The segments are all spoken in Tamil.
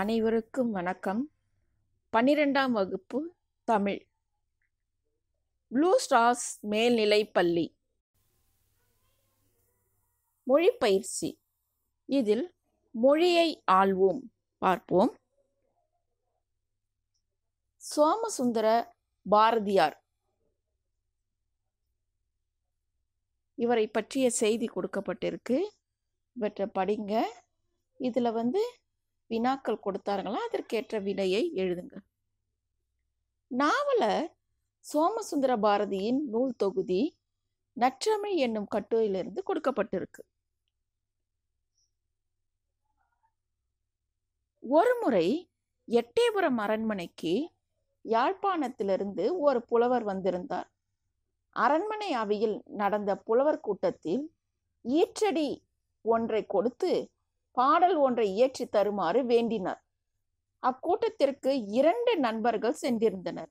அனைவருக்கும் வணக்கம் பன்னிரெண்டாம் வகுப்பு தமிழ் ப்ளூ ஸ்டார்ஸ் மேல்நிலை பள்ளி மொழி பயிற்சி இதில் மொழியை ஆள்வோம் பார்ப்போம் சோமசுந்தர பாரதியார் இவரை பற்றிய செய்தி கொடுக்கப்பட்டிருக்கு இவற்றை படிங்க இதில் வந்து வினாக்கள் கொடுத்தாருங்களா அதற்கேற்ற வினையை எழுதுங்க நாவல சோமசுந்தர பாரதியின் நூல் தொகுதி நற்றமை என்னும் கட்டுரையிலிருந்து கொடுக்கப்பட்டிருக்கு ஒருமுறை எட்டேபுரம் அரண்மனைக்கு யாழ்ப்பாணத்திலிருந்து ஒரு புலவர் வந்திருந்தார் அரண்மனை அவையில் நடந்த புலவர் கூட்டத்தில் ஈற்றடி ஒன்றை கொடுத்து பாடல் ஒன்றை இயற்றி தருமாறு வேண்டினார் அக்கூட்டத்திற்கு இரண்டு நண்பர்கள் சென்றிருந்தனர்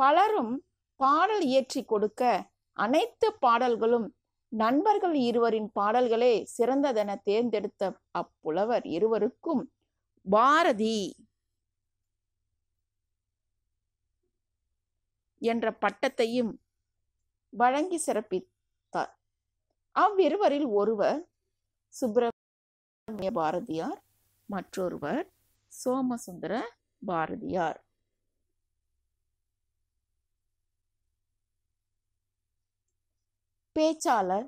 பலரும் பாடல் இயற்றி கொடுக்க அனைத்து பாடல்களும் நண்பர்கள் இருவரின் பாடல்களே சிறந்ததென தேர்ந்தெடுத்த அப்புலவர் இருவருக்கும் பாரதி என்ற பட்டத்தையும் வழங்கி சிறப்பித்தார் அவ்விருவரில் ஒருவர் சுப்ர பாரதியார் மற்றொருவர் சோமசுந்தர பாரதியார் பேச்சாளர்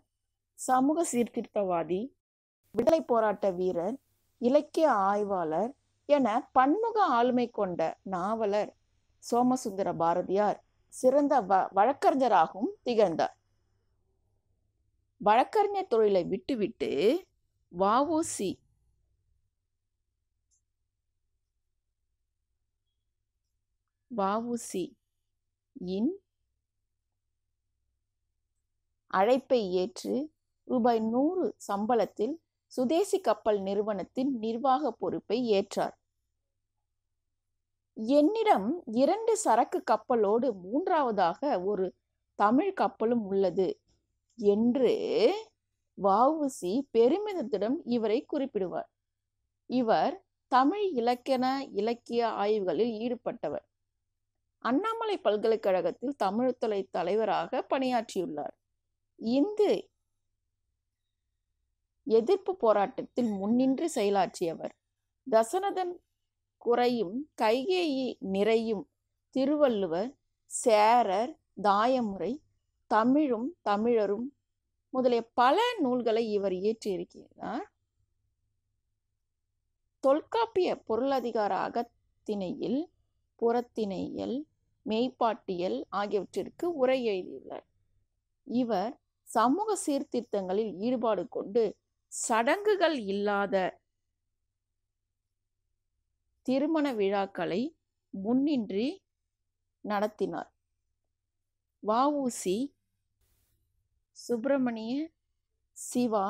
சமூக சீர்திருத்தவாதி விடுதலை போராட்ட வீரர் இலக்கிய ஆய்வாளர் என பன்முக ஆளுமை கொண்ட நாவலர் சோமசுந்தர பாரதியார் சிறந்த வ வழக்கறிஞராகவும் திகழ்ந்தார் வழக்கறிஞர் தொழிலை விட்டுவிட்டு வஉசி வஉசி இன் அழைப்பை ஏற்று ரூபாய் நூறு சம்பளத்தில் சுதேசி கப்பல் நிறுவனத்தின் நிர்வாக பொறுப்பை ஏற்றார் என்னிடம் இரண்டு சரக்கு கப்பலோடு மூன்றாவதாக ஒரு தமிழ் கப்பலும் உள்ளது என்று வஉசி பெருமிதத்திடம் இவரை குறிப்பிடுவார் இவர் தமிழ் இலக்கண இலக்கிய ஆய்வுகளில் ஈடுபட்டவர் அண்ணாமலை பல்கலைக்கழகத்தில் தமிழ்துறை தலைவராக பணியாற்றியுள்ளார் இந்து எதிர்ப்பு போராட்டத்தில் முன்னின்று செயலாற்றியவர் தசனதன் குறையும் கைகேயி நிறையும் திருவள்ளுவர் சேரர் தாயமுறை தமிழும் தமிழரும் முதலிய பல நூல்களை இவர் இயற்றியிருக்கிறார் தொல்காப்பிய பொருளதிகார அகத்திணையில் புறத்திணையல் மெய்ப்பாட்டியல் ஆகியவற்றிற்கு உரை எழுதியுள்ளார் இவர் சமூக சீர்திருத்தங்களில் ஈடுபாடு கொண்டு சடங்குகள் இல்லாத திருமண விழாக்களை முன்னின்றி நடத்தினார் வஉசி சுப்பிரமணிய சிவா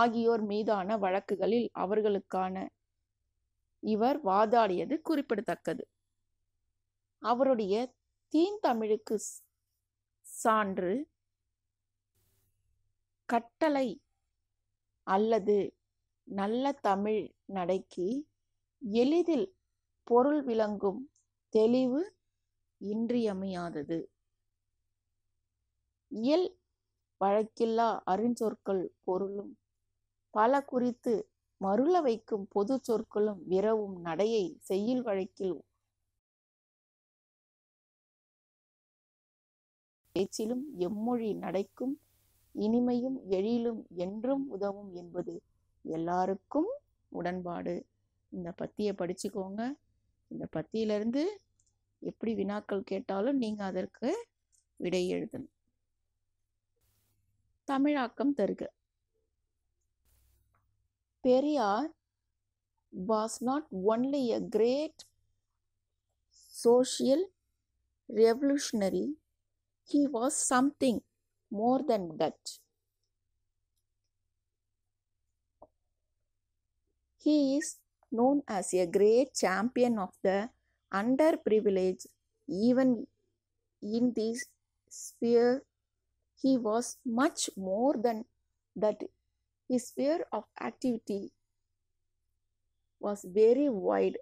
ஆகியோர் மீதான வழக்குகளில் அவர்களுக்கான இவர் வாதாடியது குறிப்பிடத்தக்கது அவருடைய தீந்தமிழுக்கு சான்று கட்டளை அல்லது நல்ல தமிழ் நடைக்கு எளிதில் பொருள் விளங்கும் தெளிவு இன்றியமையாதது இயல் வழக்கில்லா அருஞ்சொற்கள் பொருளும் பல குறித்து மருள வைக்கும் பொது சொற்களும் விரவும் நடையை செய்யுள் வழக்கில் பேச்சிலும் எம்மொழி நடைக்கும் இனிமையும் எழிலும் என்றும் உதவும் என்பது எல்லாருக்கும் உடன்பாடு இந்த பத்தியை படிச்சுக்கோங்க இந்த பத்தியிலிருந்து எப்படி வினாக்கள் கேட்டாலும் நீங்கள் அதற்கு விடை எழுதணும் தமிழாக்கம் தருக Periyar was not only a great social revolutionary he was something more than that he is known as a great champion of the underprivileged even in this sphere he was much more than that. His sphere of activity was very wide,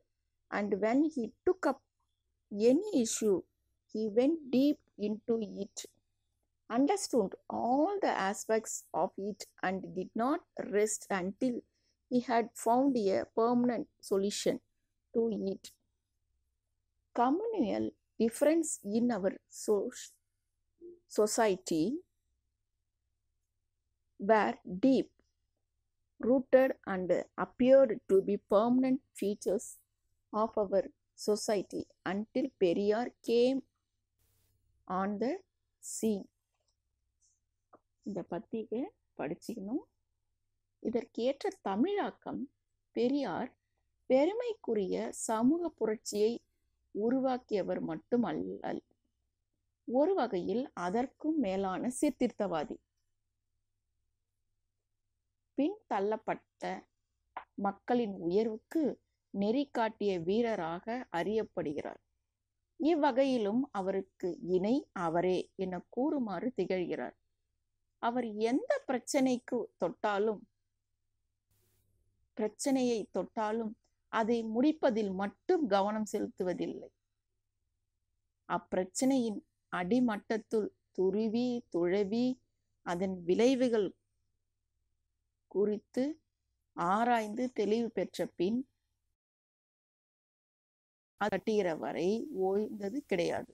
and when he took up any issue, he went deep into it, understood all the aspects of it, and did not rest until he had found a permanent solution to it. Communal difference in our so- society were deep rooted and appeared to be permanent features of our society until Periyar came on the scene. இந்த பத்திகை படிச்சுக்கணும் இதற்கேற்ற தமிழாக்கம் பெரியார் பெருமைக்குரிய சமூக புரட்சியை உருவாக்கியவர் மட்டும் அல்ல ஒரு வகையில் அதற்கும் மேலான சீர்திருத்தவாதி பின் தள்ளப்பட்ட மக்களின் உயர்வுக்கு நெறி காட்டிய வீரராக அறியப்படுகிறார் இவ்வகையிலும் அவருக்கு இணை அவரே என கூறுமாறு திகழ்கிறார் அவர் எந்த பிரச்சனைக்கு தொட்டாலும் பிரச்சனையை தொட்டாலும் அதை முடிப்பதில் மட்டும் கவனம் செலுத்துவதில்லை அப்பிரச்சனையின் அடிமட்டத்துள் துருவி துழவி அதன் விளைவுகள் குறித்து ஆராய்ந்து தெளிவு பெற்ற பின் கட்டுகிற வரை ஓய்ந்தது கிடையாது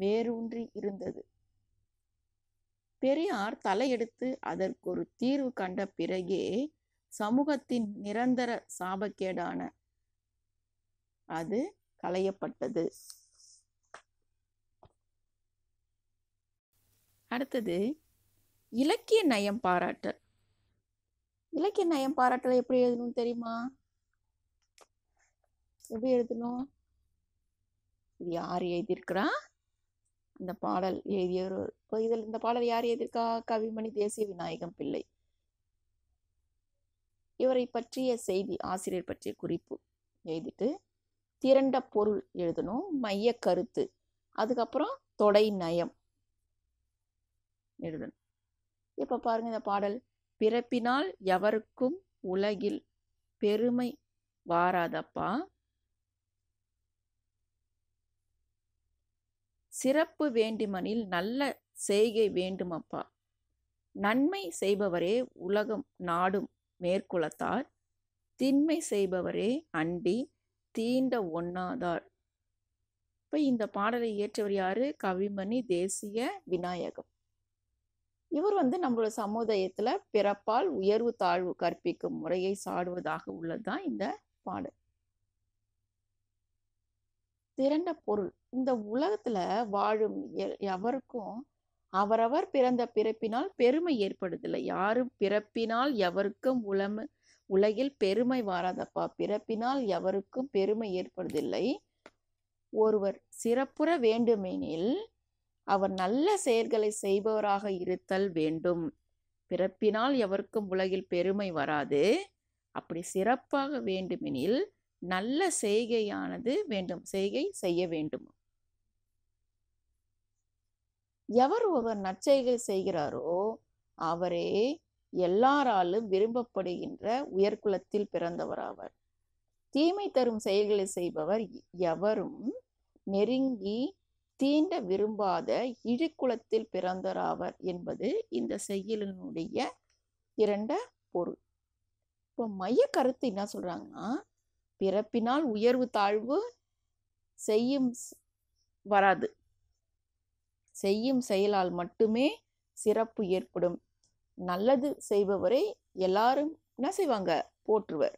வேரூன்றி இருந்தது பெரியார் தலையெடுத்து அதற்கொரு தீர்வு கண்ட பிறகே சமூகத்தின் நிரந்தர சாபக்கேடான அது களையப்பட்டது அடுத்தது இலக்கிய நயம் பாராட்டல் இலக்கிய நயம் பாராட்டலை எப்படி எழுதணும் தெரியுமா எப்படி எழுதணும் இது யார் எழுதியிருக்கிறா இந்த பாடல் எழுதியவர் இதில் இந்த பாடல் யார் எழுதியிருக்கா கவிமணி தேசிய விநாயகம் பிள்ளை இவரை பற்றிய செய்தி ஆசிரியர் பற்றிய குறிப்பு எழுதிட்டு திரண்ட பொருள் எழுதணும் மைய கருத்து அதுக்கப்புறம் தொடை நயம் எழுதணும் இப்போ பாருங்க இந்த பாடல் பிறப்பினால் எவருக்கும் உலகில் பெருமை வாராதப்பா சிறப்பு வேண்டுமனில் நல்ல செய்கை வேண்டுமப்பா நன்மை செய்பவரே உலகம் நாடும் மேற்குலத்தார் திண்மை செய்பவரே அண்டி தீண்ட ஒன்னாதார் இப்போ இந்த பாடலை இயற்றவர் யாரு கவிமணி தேசிய விநாயகம் இவர் வந்து நம்மளோட சமுதாயத்துல பிறப்பால் உயர்வு தாழ்வு கற்பிக்கும் முறையை சாடுவதாக உள்ளதுதான் இந்த பாடல் திரண்ட பொருள் இந்த உலகத்துல வாழும் எவருக்கும் அவரவர் பிறந்த பிறப்பினால் பெருமை ஏற்படுதில்லை யாரும் பிறப்பினால் எவருக்கும் உலம உலகில் பெருமை வாராதப்பா பிறப்பினால் எவருக்கும் பெருமை ஏற்படுதில்லை ஒருவர் சிறப்புற வேண்டுமெனில் அவர் நல்ல செயல்களை செய்பவராக இருத்தல் வேண்டும் பிறப்பினால் எவருக்கும் உலகில் பெருமை வராது அப்படி சிறப்பாக வேண்டுமெனில் நல்ல செய்கையானது வேண்டும் செய்கை செய்ய வேண்டும் எவர் ஒருவர் நற்செய்கை செய்கிறாரோ அவரே எல்லாராலும் விரும்பப்படுகின்ற உயர்குலத்தில் பிறந்தவராவர் தீமை தரும் செயல்களை செய்பவர் எவரும் நெருங்கி தீண்ட விரும்பாத இழிக்குலத்தில் பிறந்தராவர் என்பது இந்த செய்யலினுடைய இரண்ட பொருள் இப்போ மைய கருத்து என்ன சொல்றாங்கன்னா பிறப்பினால் உயர்வு தாழ்வு செய்யும் வராது செய்யும் செயலால் மட்டுமே சிறப்பு ஏற்படும் நல்லது செய்பவரை எல்லாரும் என்ன செய்வாங்க போற்றுவர்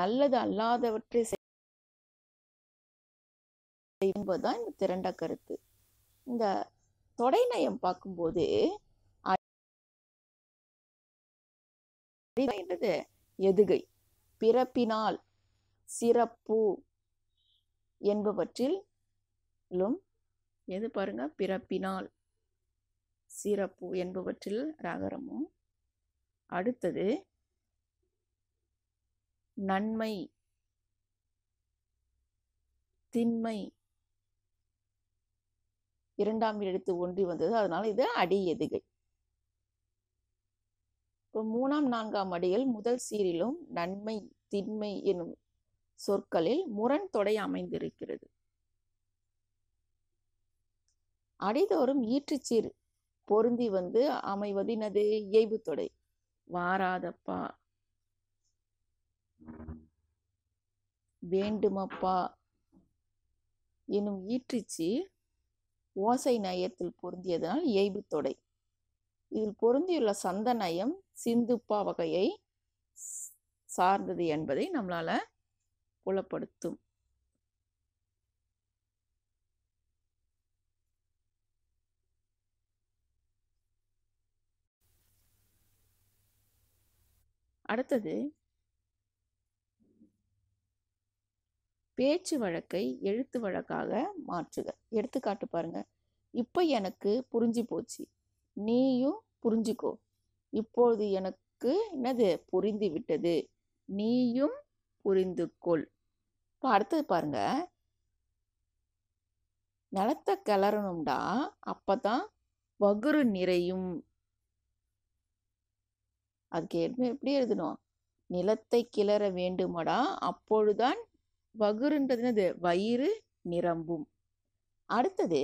நல்லது அல்லாதவற்றை என்பதுதான் இந்த திரண்ட கருத்து இந்த தொடை நயம் பார்க்கும்போது என்றது எதுகை பிறப்பினால் சிறப்பு என்பவற்றில் எது பாருங்க பிறப்பினால் சிறப்பு என்பவற்றில் ராகரமும் அடுத்தது நன்மை திண்மை இரண்டாம் எழுத்து ஒன்றி வந்தது அதனால இது அடி எதுகை இப்போ மூணாம் நான்காம் அடியில் முதல் சீரிலும் நன்மை திண்மை எனும் சொற்களில் முரண் தொடை அமைந்திருக்கிறது அடிதோறும் ஈற்றுச்சீர் பொருந்தி வந்து அமைவதினது இயைபு தொடை வாராதப்பா வேண்டுமப்பா எனும் ஈற்றுச்சீர் ஓசை நயத்தில் பொருந்தியதனால் இயைபு தொடை இதில் பொருந்தியுள்ள சந்த நயம் சிந்துப்பா வகையை சார்ந்தது என்பதை நம்மளால புலப்படுத்தும் அடுத்தது பேச்சு வழக்கை எழுத்து வழக்காக மாற்றுக எடுத்துக்காட்டு பாருங்க இப்போ எனக்கு புரிஞ்சு போச்சு நீயும் புரிஞ்சுக்கோ இப்போது எனக்கு என்னது புரிந்து விட்டது நீயும் புரிந்து கொள் இப்போ அடுத்தது பாருங்க நிலத்தை கிளறணும்டா அப்போ தான் வகுறு நிறையும் அதுக்கு எப்படி எழுதணும் நிலத்தை கிளற வேண்டுமடா அப்பொழுதுதான் வகுருன்றதுனது வயிறு நிரம்பும் அடுத்தது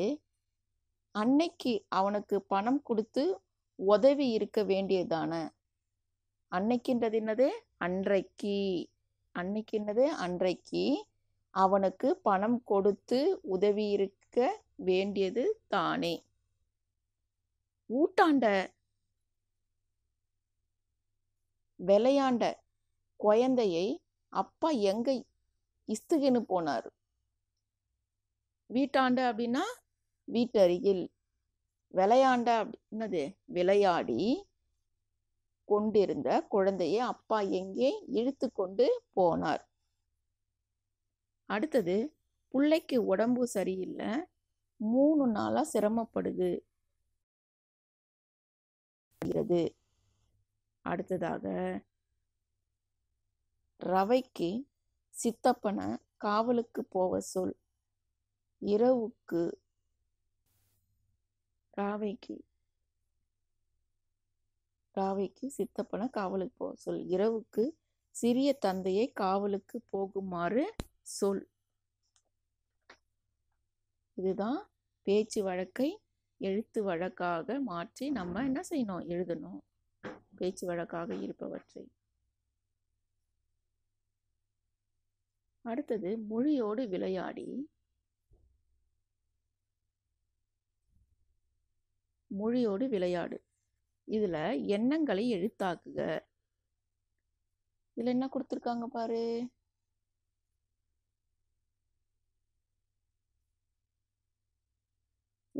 அன்னைக்கு அவனுக்கு பணம் கொடுத்து உதவி இருக்க வேண்டியதான அன்னைக்குன்றது என்னது அன்றைக்கு என்னது அன்றைக்கு அவனுக்கு பணம் கொடுத்து உதவி இருக்க வேண்டியது தானே ஊட்டாண்ட விளையாண்ட குழந்தையை அப்பா எங்கே இஸ்துகின்னு போனார் வீட்டாண்ட அப்படின்னா வீட்டருகில் விளையாண்ட அப்படின்னது விளையாடி கொண்டிருந்த குழந்தையை அப்பா எங்கே இழுத்து கொண்டு போனார் அடுத்தது பிள்ளைக்கு உடம்பு சரியில்லை மூணு நாளாக சிரமப்படுது அடுத்ததாக ரவைக்கு சித்தப்பனை காவலுக்கு போக சொல் இரவுக்கு ராவைக்கு ராவைக்கு சித்தப்பனை காவலுக்கு போக சொல் இரவுக்கு சிறிய தந்தையை காவலுக்கு போகுமாறு சொல் இதுதான் பேச்சு வழக்கை எழுத்து வழக்காக மாற்றி நம்ம என்ன செய்யணும் எழுதணும் பேச்சு வழக்காக இருப்பவற்றை அடுத்தது மொழியோடு விளையாடி மொழியோடு விளையாடு இதில் எண்ணங்களை எழுத்தாக்குக இதில் என்ன கொடுத்துருக்காங்க பாரு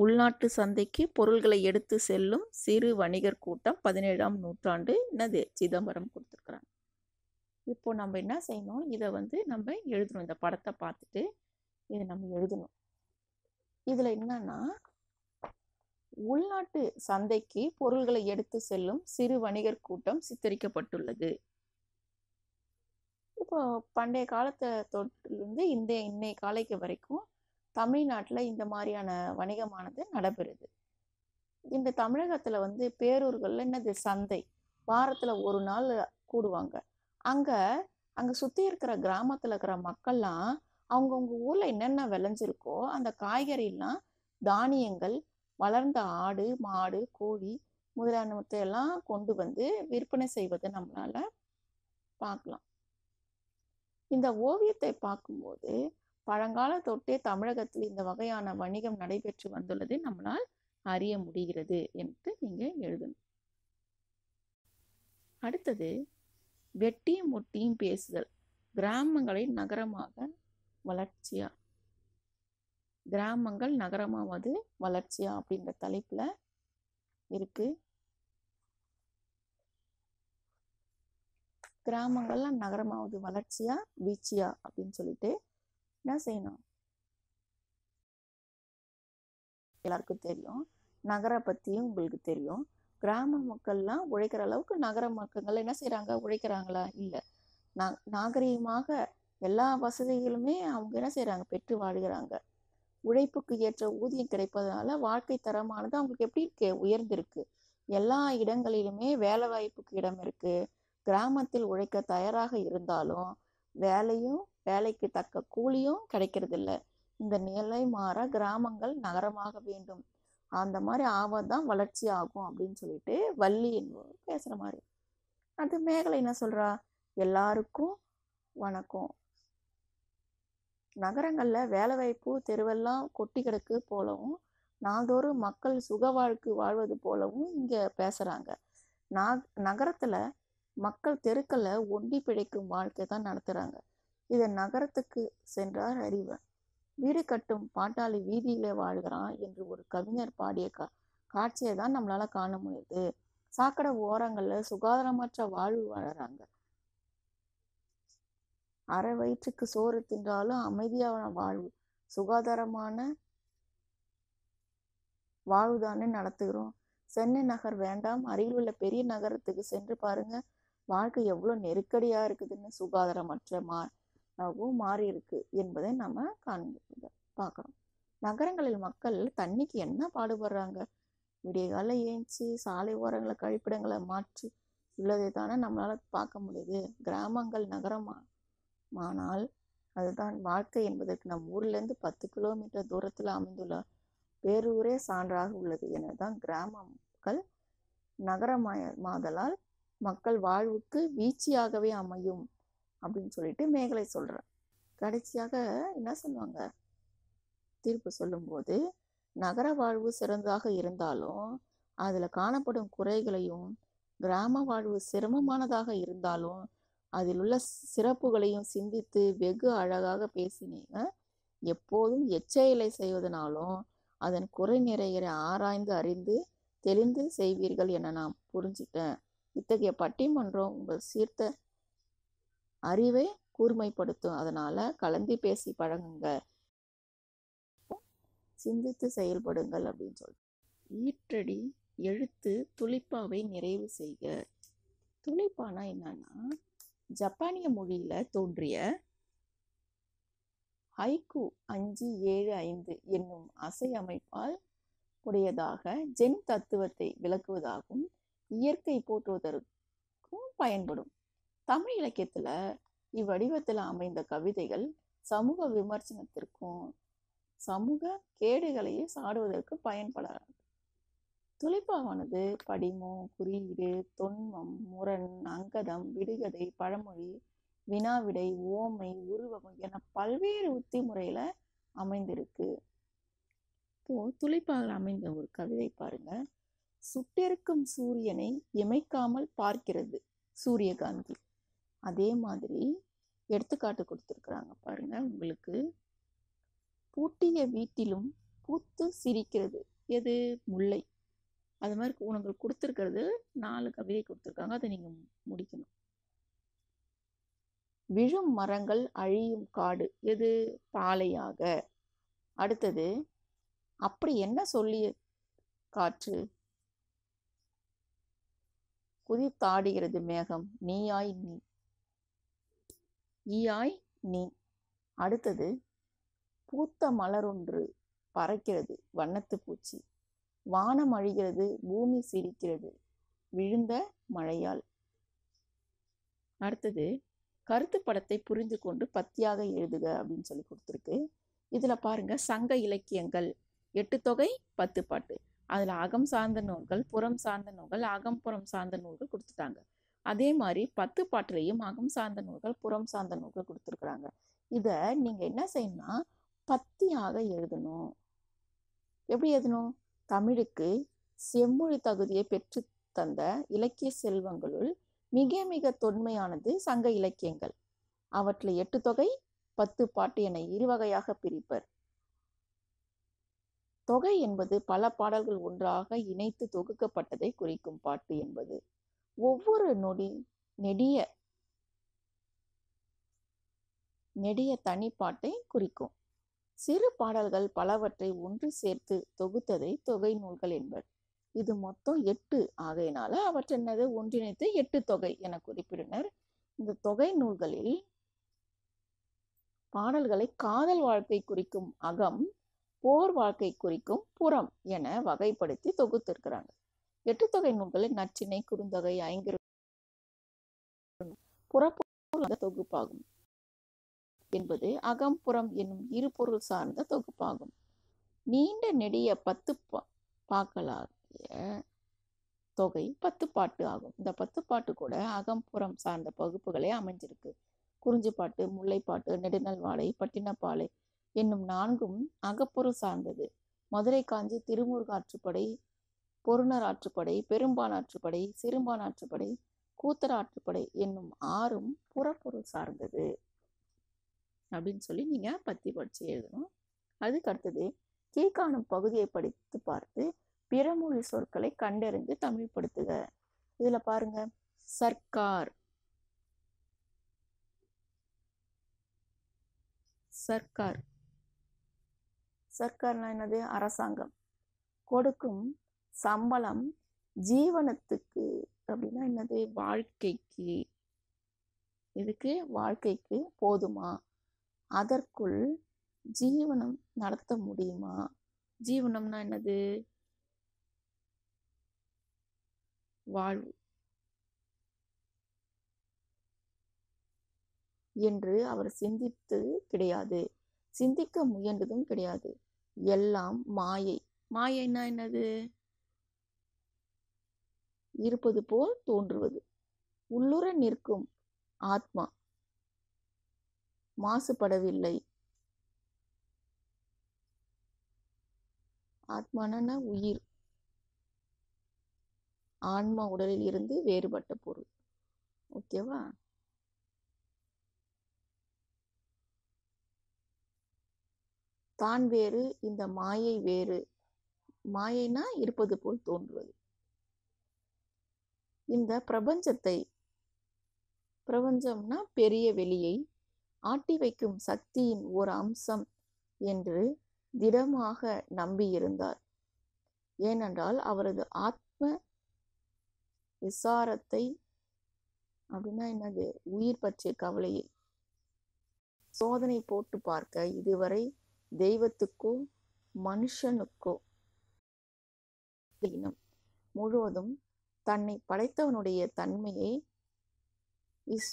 உள்நாட்டு சந்தைக்கு பொருள்களை எடுத்து செல்லும் சிறு வணிகர் கூட்டம் பதினேழாம் நூற்றாண்டு என்னது சிதம்பரம் கொடுத்துருக்குறாங்க இப்போ நம்ம என்ன செய்யணும் இதை வந்து நம்ம எழுதணும் இந்த படத்தை பார்த்துட்டு இதை நம்ம எழுதணும் இதில் என்னன்னா உள்நாட்டு சந்தைக்கு பொருள்களை எடுத்து செல்லும் சிறு வணிகர் கூட்டம் சித்தரிக்கப்பட்டுள்ளது இப்போ பண்டைய காலத்தை தொட்டிலிருந்து இந்த இன்னைய காலைக்கு வரைக்கும் தமிழ்நாட்டில் இந்த மாதிரியான வணிகமானது நடைபெறுது இந்த தமிழகத்தில் வந்து பேரூர்களில் என்னது சந்தை வாரத்தில் ஒரு நாள் கூடுவாங்க அங்கே அங்கே சுற்றி இருக்கிற கிராமத்தில் இருக்கிற மக்கள்லாம் அவங்கவுங்க ஊரில் என்னென்ன விளைஞ்சிருக்கோ அந்த காய்கறிலாம் தானியங்கள் வளர்ந்த ஆடு மாடு கோழி முதலானவற்றையெல்லாம் கொண்டு வந்து விற்பனை செய்வதை நம்மளால பார்க்கலாம் இந்த ஓவியத்தை பார்க்கும்போது பழங்கால தொட்டே தமிழகத்தில் இந்த வகையான வணிகம் நடைபெற்று வந்துள்ளதை நம்மளால் அறிய முடிகிறது என்று நீங்கள் எழுதணும் அடுத்தது வெட்டியும் ஒட்டியும் பேசுதல் கிராமங்களை நகரமாக வளர்ச்சியா கிராமங்கள் நகரமாவது வளர்ச்சியா அப்படின்ற தலைப்பில் இருக்குது கிராமங்கள்லாம் நகரமாவது வளர்ச்சியா வீச்சியா அப்படின்னு சொல்லிட்டு என்ன செய்யணும் எல்லாருக்கும் தெரியும் நகரை பற்றியும் உங்களுக்கு தெரியும் கிராம மக்கள்லாம் உழைக்கிற அளவுக்கு நகர மக்கள் என்ன செய்கிறாங்க உழைக்கிறாங்களா இல்லை நாகரீகமாக எல்லா வசதிகளுமே அவங்க என்ன செய்கிறாங்க பெற்று வாழ்கிறாங்க உழைப்புக்கு ஏற்ற ஊதியம் கிடைப்பதனால வாழ்க்கை தரமானது அவங்களுக்கு எப்படி இருக்கு உயர்ந்திருக்கு எல்லா இடங்களிலுமே வேலை வாய்ப்புக்கு இடம் இருக்கு கிராமத்தில் உழைக்க தயாராக இருந்தாலும் வேலையும் வேலைக்கு தக்க கூலியும் கிடைக்கிறதில்ல இந்த நிலை மாற கிராமங்கள் நகரமாக வேண்டும் அந்த மாதிரி ஆவாதான் வளர்ச்சி ஆகும் அப்படின்னு சொல்லிட்டு வள்ளி என்பவர் பேசுகிற மாதிரி அது மேகலை என்ன சொல்கிறா எல்லாருக்கும் வணக்கம் நகரங்களில் வேலைவாய்ப்பு தெருவெல்லாம் கொட்டி கிடக்கு போலவும் நாள்தோறும் மக்கள் சுக வாழ்க்கை வாழ்வது போலவும் இங்கே பேசுகிறாங்க நாக் நகரத்தில் மக்கள் தெருக்களில் ஒண்டி பிழைக்கும் வாழ்க்கை தான் நடத்துகிறாங்க இதை நகரத்துக்கு சென்றார் அறிவன் வீடு கட்டும் பாட்டாளி வீதியிலே வாழ்கிறான் என்று ஒரு கவிஞர் பாடிய கா காட்சியை தான் நம்மளால காண முடியுது சாக்கடை ஓரங்கள்ல சுகாதாரமற்ற வாழ்வு வாழறாங்க அரை வயிற்றுக்கு சோறு தின்றாலும் அமைதியான வாழ்வு சுகாதாரமான வாழ்வுதானே நடத்துகிறோம் சென்னை நகர் வேண்டாம் அருகில் உள்ள பெரிய நகரத்துக்கு சென்று பாருங்க வாழ்க்கை எவ்வளவு நெருக்கடியா இருக்குதுன்னு சுகாதாரமற்ற மா மாறி இருக்கு என்பதை நம்ம காண்க பார்க்குறோம் நகரங்களில் மக்கள் தண்ணிக்கு என்ன பாடுபடுறாங்க விடிய காலைல ஏஞ்சி சாலை ஓரங்களை கழிப்பிடங்களை மாற்றி உள்ளதை தானே நம்மளால் பார்க்க முடியுது கிராமங்கள் நகரமா ஆனால் அதுதான் வாழ்க்கை என்பதற்கு நம் ஊர்லேருந்து பத்து கிலோமீட்டர் தூரத்தில் அமைந்துள்ள பேரூரே சான்றாக உள்ளது எனதான் கிராமங்கள் நகரமாதலால் மக்கள் வாழ்வுக்கு வீழ்ச்சியாகவே அமையும் அப்படின்னு சொல்லிட்டு மேகலை சொல்கிறார் கடைசியாக என்ன சொல்லுவாங்க தீர்ப்பு சொல்லும்போது நகர வாழ்வு சிறந்ததாக இருந்தாலும் அதில் காணப்படும் குறைகளையும் கிராம வாழ்வு சிரமமானதாக இருந்தாலும் அதில் உள்ள சிறப்புகளையும் சிந்தித்து வெகு அழகாக பேசினீங்க எப்போதும் எச்சையிலை செய்வதனாலும் அதன் குறை நிறைகளை ஆராய்ந்து அறிந்து தெளிந்து செய்வீர்கள் என நான் புரிஞ்சுட்டேன் இத்தகைய பட்டிமன்றம் உங்கள் சீர்த்த அறிவை கூர்மைப்படுத்தும் அதனால கலந்து பேசி பழகுங்க சிந்தித்து செயல்படுங்கள் அப்படின்னு சொல்லிட்டு ஈற்றடி எழுத்து துளிப்பாவை நிறைவு செய்க துளிப்பானா என்னன்னா ஜப்பானிய மொழியில தோன்றிய ஹைக்கு அஞ்சு ஏழு ஐந்து என்னும் அசை அமைப்பால் உடையதாக ஜென் தத்துவத்தை விளக்குவதாகவும் இயற்கை போற்றுவதற்கும் பயன்படும் தமிழ் இலக்கியத்தில் இவ்வடிவத்தில் அமைந்த கவிதைகள் சமூக விமர்சனத்திற்கும் சமூக கேடுகளையே சாடுவதற்கு பயன்படாது துளிப்பாவானது படிமம் குறியீடு தொன்மம் முரண் அங்கதம் விடுகதை பழமொழி வினாவிடை ஓமை உருவம் என பல்வேறு உத்தி முறையில் அமைந்திருக்கு இப்போ துளிப்பாக அமைந்த ஒரு கவிதை பாருங்க சுட்டிருக்கும் சூரியனை இமைக்காமல் பார்க்கிறது சூரியகாந்தி அதே மாதிரி எடுத்துக்காட்டு கொடுத்துருக்குறாங்க பாருங்க உங்களுக்கு பூட்டிய வீட்டிலும் பூத்து சிரிக்கிறது எது முல்லை அது மாதிரி உனக்கு கொடுத்துருக்கிறது நாலு கவிதை கொடுத்துருக்காங்க அதை நீங்கள் முடிக்கணும் விழும் மரங்கள் அழியும் காடு எது பாலையாக அடுத்தது அப்படி என்ன சொல்லிய காற்று குதித்தாடுகிறது மேகம் நீயாய் நீ ஈயாய் நீ அடுத்தது பூத்த மலரொன்று பறக்கிறது வண்ணத்து பூச்சி வானம் அழிகிறது பூமி சிரிக்கிறது விழுந்த மழையால் அடுத்தது கருத்து படத்தை புரிந்து கொண்டு பத்தியாக எழுதுக அப்படின்னு சொல்லி கொடுத்துருக்கு இதில் பாருங்கள் சங்க இலக்கியங்கள் எட்டு தொகை பத்து பாட்டு அதில் அகம் சார்ந்த நூல்கள் புறம் சார்ந்த நூல்கள் அகம்புறம் சார்ந்த நூல்கள் கொடுத்துட்டாங்க அதே மாதிரி பத்து பாட்டிலையும் அகம் சார்ந்த நூல்கள் புறம் சார்ந்த நூல்கள் கொடுத்துருக்குறாங்க இதை நீங்கள் என்ன செய்யணும்னா பத்தியாக எழுதணும் எப்படி எழுதணும் தமிழுக்கு செம்மொழி தகுதியை பெற்று தந்த இலக்கிய செல்வங்களுள் மிக மிக தொன்மையானது சங்க இலக்கியங்கள் அவற்றில் எட்டு தொகை பத்து பாட்டு என இருவகையாக பிரிப்பர் தொகை என்பது பல பாடல்கள் ஒன்றாக இணைத்து தொகுக்கப்பட்டதை குறிக்கும் பாட்டு என்பது ஒவ்வொரு நொடி நெடிய நெடிய தனிப்பாட்டை குறிக்கும் சிறு பாடல்கள் பலவற்றை ஒன்று சேர்த்து தொகுத்ததை தொகை நூல்கள் என்பர் இது மொத்தம் எட்டு ஆகையினால அவற்றென்னது ஒன்றிணைத்து எட்டு தொகை என குறிப்பிடுனர் இந்த தொகை நூல்களில் பாடல்களை காதல் வாழ்க்கை குறிக்கும் அகம் போர் வாழ்க்கை குறிக்கும் புறம் என வகைப்படுத்தி தொகுத்திருக்கிறாங்க எட்டுத்தொகை நூல்களில் நற்றினை குறுந்தொகை ஐங்கிரு புறப்பொருள் தொகுப்பாகும் என்பது அகம்புறம் என்னும் பொருள் சார்ந்த தொகுப்பாகும் நீண்ட நெடிய பத்து பாக்களாகிய தொகை பத்து பாட்டு ஆகும் இந்த பத்து பாட்டு கூட அகம்புறம் சார்ந்த பகுப்புகளே அமைஞ்சிருக்கு பாட்டு முல்லைப்பாட்டு நெடுநல்வாடை பட்டினப்பாலை என்னும் நான்கும் அகப்பொருள் சார்ந்தது மதுரை காஞ்சி திருமுருகாற்றுப்படை பொருணர் ஆற்றுப்படை பெரும்பான் ஆற்றுப்படை சிறும்பான் ஆற்றுப்படை கூத்தர் ஆற்றுப்படை என்னும் ஆறும் புறப்பொருள் சார்ந்தது அப்படின்னு சொல்லி நீங்கள் பத்தி படித்து எழுதணும் அதுக்கு அடுத்தது கீழ்காணும் பகுதியை படித்து பார்த்து பிறமொழி சொற்களை கண்டறிந்து தமிழ்படுத்துக இதில் பாருங்க சர்க்கார் சர்க்கார் சர்க்கார்னா என்னது அரசாங்கம் கொடுக்கும் சம்பளம் ஜீவனத்துக்கு அப்படின்னா என்னது வாழ்க்கைக்கு இதுக்கு வாழ்க்கைக்கு போதுமா அதற்குள் ஜீவனம் நடத்த முடியுமா ஜீவனம்னா என்னது வாழ்வு என்று அவர் சிந்தித்து கிடையாது சிந்திக்க முயன்றதும் கிடையாது எல்லாம் மாயை மாயைன்னா என்னது இருப்பது போல் தோன்றுவது உள்ளுர நிற்கும் ஆத்மா மாசுபடவில்லை ஆத்மான உயிர் ஆன்மா உடலில் இருந்து வேறுபட்ட பொருள் ஓகேவா தான் வேறு இந்த மாயை வேறு மாயைனா இருப்பது போல் தோன்றுவது இந்த பிரபஞ்சத்தை பிரபஞ்சம்னா பெரிய வெளியை ஆட்டி வைக்கும் சக்தியின் ஒரு அம்சம் என்று திடமாக நம்பியிருந்தார் ஏனென்றால் அவரது ஆத்ம விசாரத்தை அப்படின்னா என்னது உயிர் பற்றிய கவலையை சோதனை போட்டு பார்க்க இதுவரை தெய்வத்துக்கோ மனுஷனுக்கோ முழுவதும் தன்னை படைத்தவனுடைய தன்மையை இஸ்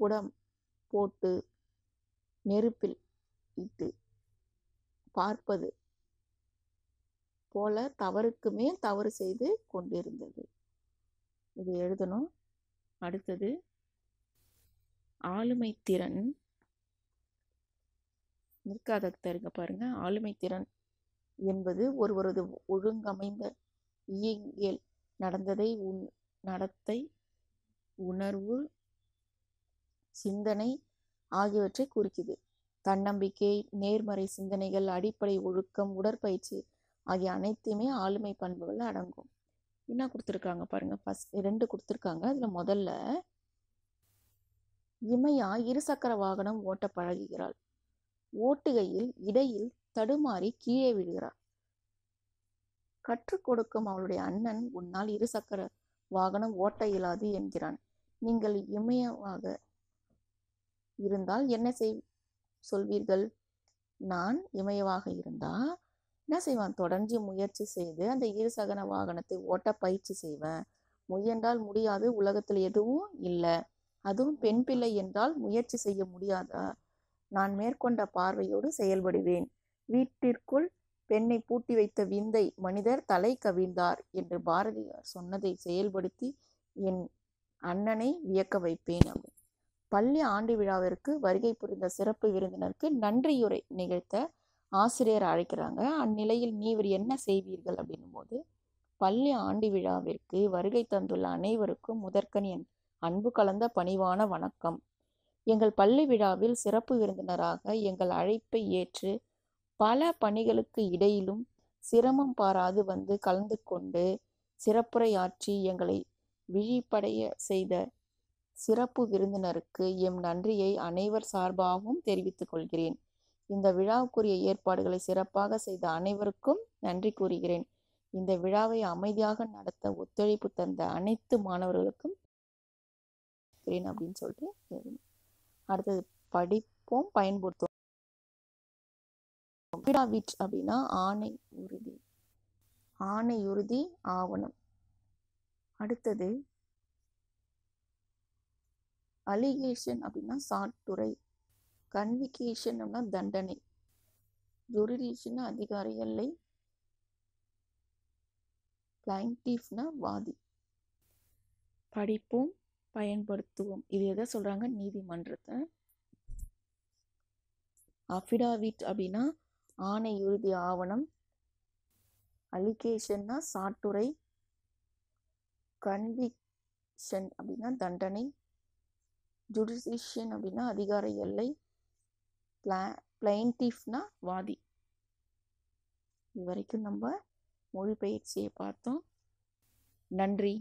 புடம் போட்டு நெருப்பில் இட்டு பார்ப்பது போல தவறுக்குமே தவறு செய்து கொண்டிருந்தது இது எழுதணும் அடுத்தது ஆளுமை திறன் நிற்காத தருங்க பாருங்க ஆளுமை திறன் என்பது ஒருவரது ஒழுங்கமைந்த இயங்கியல் நடந்ததை உன் நடத்தை உணர்வு சிந்தனை ஆகியவற்றை குறிக்குது தன்னம்பிக்கை நேர்மறை சிந்தனைகள் அடிப்படை ஒழுக்கம் உடற்பயிற்சி ஆகிய அனைத்தையுமே ஆளுமை பண்புகள் அடங்கும் என்ன கொடுத்துருக்காங்க பாருங்க ஃபஸ்ட் ரெண்டு கொடுத்துருக்காங்க அதில் முதல்ல இமையா இருசக்கர வாகனம் ஓட்ட பழகுகிறாள் ஓட்டுகையில் இடையில் தடுமாறி கீழே விழுகிறார் கற்றுக் கொடுக்கும் அவளுடைய அண்ணன் உன்னால் இருசக்கர வாகனம் ஓட்ட இயலாது என்கிறான் நீங்கள் இமயமாக இருந்தால் என்ன செய் சொல்வீர்கள் நான் இமயவாக இருந்தா என்ன செய்வான் தொடர்ந்து முயற்சி செய்து அந்த இருசகன வாகனத்தை ஓட்ட பயிற்சி செய்வேன் முயன்றால் முடியாது உலகத்தில் எதுவும் இல்லை அதுவும் பெண் பிள்ளை என்றால் முயற்சி செய்ய முடியாதா நான் மேற்கொண்ட பார்வையோடு செயல்படுவேன் வீட்டிற்குள் பெண்ணை பூட்டி வைத்த விந்தை மனிதர் தலை கவிழ்ந்தார் என்று பாரதியார் சொன்னதை செயல்படுத்தி என் அண்ணனை வியக்க வைப்பேன் அப்படின்னு பள்ளி ஆண்டு விழாவிற்கு வருகை புரிந்த சிறப்பு விருந்தினருக்கு நன்றியுரை நிகழ்த்த ஆசிரியர் அழைக்கிறாங்க அந்நிலையில் நீவர் என்ன செய்வீர்கள் அப்படின்னும் போது பள்ளி ஆண்டு விழாவிற்கு வருகை தந்துள்ள அனைவருக்கும் முதற்கன் என் அன்பு கலந்த பணிவான வணக்கம் எங்கள் பள்ளி விழாவில் சிறப்பு விருந்தினராக எங்கள் அழைப்பை ஏற்று பல பணிகளுக்கு இடையிலும் சிரமம் பாராது வந்து கலந்து கொண்டு சிறப்புரையாற்றி எங்களை விழிப்படைய செய்த சிறப்பு விருந்தினருக்கு எம் நன்றியை அனைவர் சார்பாகவும் தெரிவித்துக் கொள்கிறேன் இந்த விழாவுக்குரிய ஏற்பாடுகளை சிறப்பாக செய்த அனைவருக்கும் நன்றி கூறுகிறேன் இந்த விழாவை அமைதியாக நடத்த ஒத்துழைப்பு தந்த அனைத்து மாணவர்களுக்கும் அப்படின்னு சொல்லிட்டு அடுத்தது படிப்போம் பயன்படுத்தும் அபிடாவிட் அப்படின்னா ஆணை உறுதி ஆணை உறுதி ஆவணம் அடுத்தது அலிகேஷன் அப்படின்னா சாட்டுரை கன்விகேஷன் அப்படின்னா தண்டனை ஜொரிடிஷன்னா அதிகார எல்லை பிளைண்டீஃப்னா வாதி படிப்போம் பயன்படுத்துவோம் இது எதை சொல்கிறாங்க நீதிமன்றத்தை அஃபிடாவிட் அப்படின்னா ஆணை இறுதி ஆவணம் அலிகேஷன்னா சாட்டுரை கன்விக்ஷன் அப்படின்னா தண்டனை ஜுடிஷியன் அப்படின்னா அதிகார எல்லை பிளா பிளைன்டிஃப்னா வாதி இது வரைக்கும் நம்ம மொழிபெயர்ச்சியை பார்த்தோம் நன்றி